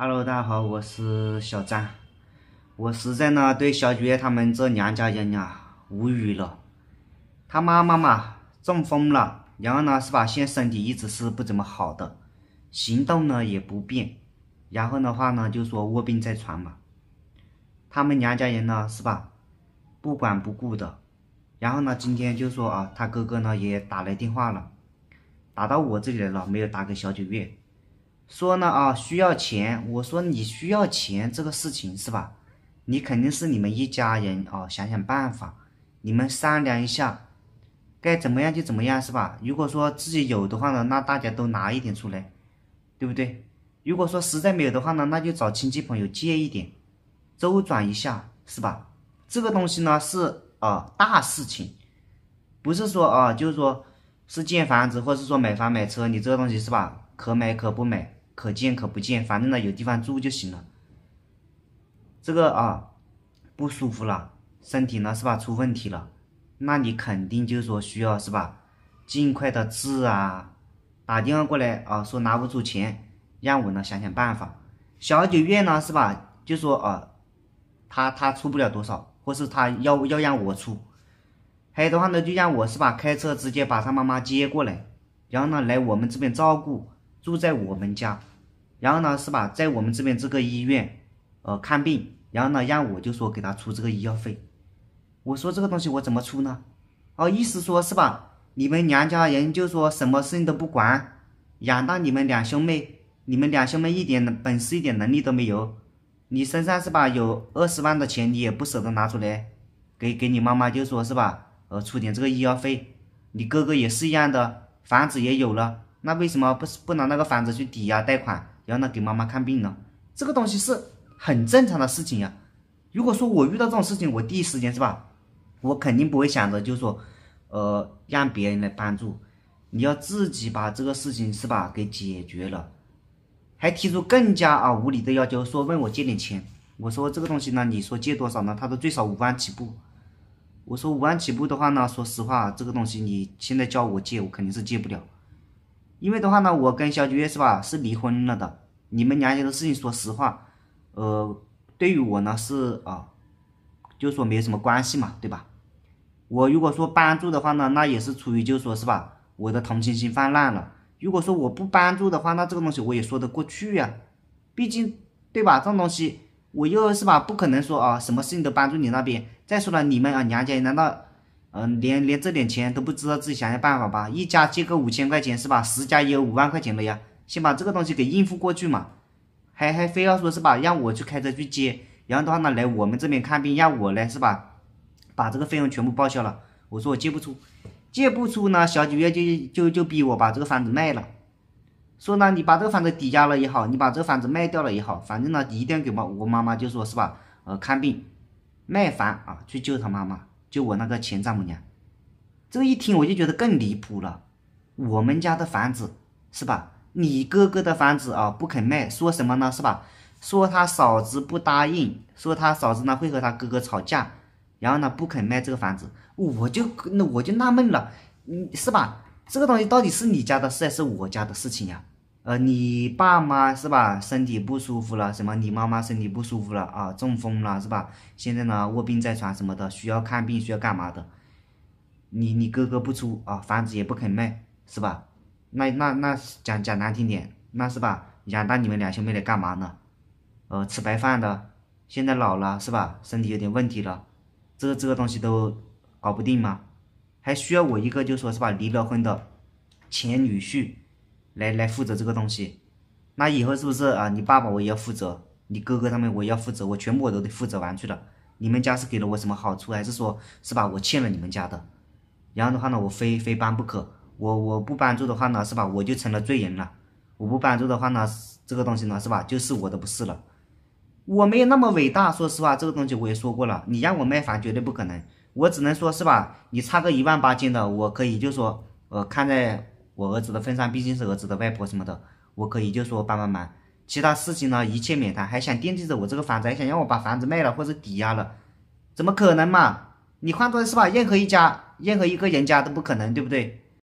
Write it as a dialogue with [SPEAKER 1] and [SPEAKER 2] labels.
[SPEAKER 1] Hello，大家好，我是小张。我实在呢对小九月他们这娘家人啊无语了。他妈妈嘛中风了，然后呢是吧，现在身体一直是不怎么好的，行动呢也不便，然后的话呢就说卧病在床嘛。他们娘家人呢是吧不管不顾的，然后呢今天就说啊他哥哥呢也打来电话了，打到我这里来了，没有打给小九月。说呢啊，需要钱。我说你需要钱这个事情是吧？你肯定是你们一家人哦，想想办法，你们商量一下，该怎么样就怎么样是吧？如果说自己有的话呢，那大家都拿一点出来，对不对？如果说实在没有的话呢，那就找亲戚朋友借一点，周转一下是吧？这个东西呢是啊大事情，不是说啊就是说是建房子，或者是说买房买车，你这个东西是吧？可买可不买。可见可不见，反正呢有地方住就行了。这个啊不舒服了，身体呢是吧出问题了，那你肯定就说需要是吧尽快的治啊，打电话过来啊说拿不出钱，让我呢想想办法。小九月呢是吧就说啊他他出不了多少，或是他要要让我出，还有的话呢就让我是吧开车直接把他妈妈接过来，然后呢来我们这边照顾。住在我们家，然后呢，是吧？在我们这边这个医院，呃，看病，然后呢，让我就说给他出这个医药费。我说这个东西我怎么出呢？哦，意思说是吧？你们娘家人就说什么事情都不管，养大你们两兄妹，你们两兄妹一点本事一点能力都没有，你身上是吧？有二十万的钱你也不舍得拿出来，给给你妈妈就说是吧？呃，出点这个医药费。你哥哥也是一样的，房子也有了。那为什么不不拿那个房子去抵押贷款，然后呢给妈妈看病呢？这个东西是很正常的事情呀。如果说我遇到这种事情，我第一时间是吧，我肯定不会想着就说，呃，让别人来帮助，你要自己把这个事情是吧给解决了。还提出更加啊无理的要求，说问我借点钱。我说这个东西呢，你说借多少呢？他说最少五万起步。我说五万起步的话呢，说实话，这个东西你现在叫我借，我肯定是借不了。因为的话呢，我跟肖九月是吧，是离婚了的。你们娘家的事情，说实话，呃，对于我呢是啊，就说没有什么关系嘛，对吧？我如果说帮助的话呢，那也是出于就说是吧，我的同情心泛滥了。如果说我不帮助的话，那这个东西我也说得过去呀，毕竟对吧？这种东西，我又是吧，不可能说啊，什么事情都帮助你那边。再说了，你们啊娘家，难道？嗯，连连这点钱都不知道自己想想办法吧？一家借个五千块钱是吧？十家也有五万块钱了呀。先把这个东西给应付过去嘛，还还非要说是吧？让我去开车去接，然后的话呢来我们这边看病，让我来是吧？把这个费用全部报销了。我说我借不出，借不出呢，小九月就就就逼我把这个房子卖了。说呢你把这个房子抵押了也好，你把这个房子卖掉了也好，反正呢一定要给我我妈妈就说是吧？呃，看病，卖房啊，去救他妈妈。就我那个前丈母娘，这个一听我就觉得更离谱了。我们家的房子是吧？你哥哥的房子啊，不肯卖，说什么呢？是吧？说他嫂子不答应，说他嫂子呢会和他哥哥吵架，然后呢不肯卖这个房子。我就那我就纳闷了，嗯，是吧？这个东西到底是你家的事还是我家的事情呀？呃，你爸妈是吧？身体不舒服了，什么？你妈妈身体不舒服了啊，中风了是吧？现在呢，卧病在床什么的，需要看病，需要干嘛的？你你哥哥不出啊，房子也不肯卖是吧？那那那讲讲难听点，那是吧？养大你们两兄妹来干嘛呢？呃，吃白饭的，现在老了是吧？身体有点问题了，这这个东西都搞不定吗？还需要我一个就说是吧？离了婚的前女婿。来来负责这个东西，那以后是不是啊？你爸爸我也要负责，你哥哥他们我也要负责，我全部我都得负责完去了。你们家是给了我什么好处，还是说是吧？我欠了你们家的。然后的话呢，我非非搬不可，我我不搬住的话呢，是吧？我就成了罪人了。我不搬住的话呢，这个东西呢，是吧？就是我的不是了。我没有那么伟大，说实话，这个东西我也说过了。你让我卖房绝对不可能，我只能说是吧？你差个一万八千的，我可以就说，呃看在。我儿子的份上，毕竟是儿子的外婆什么的，我可以就说帮帮忙。其他事情呢，一切免谈。还想惦记着我这个房子，还想让我把房子卖了或者抵押了，怎么可能嘛？你换做是吧，任何一家、任何一个人家都不可能，对不对？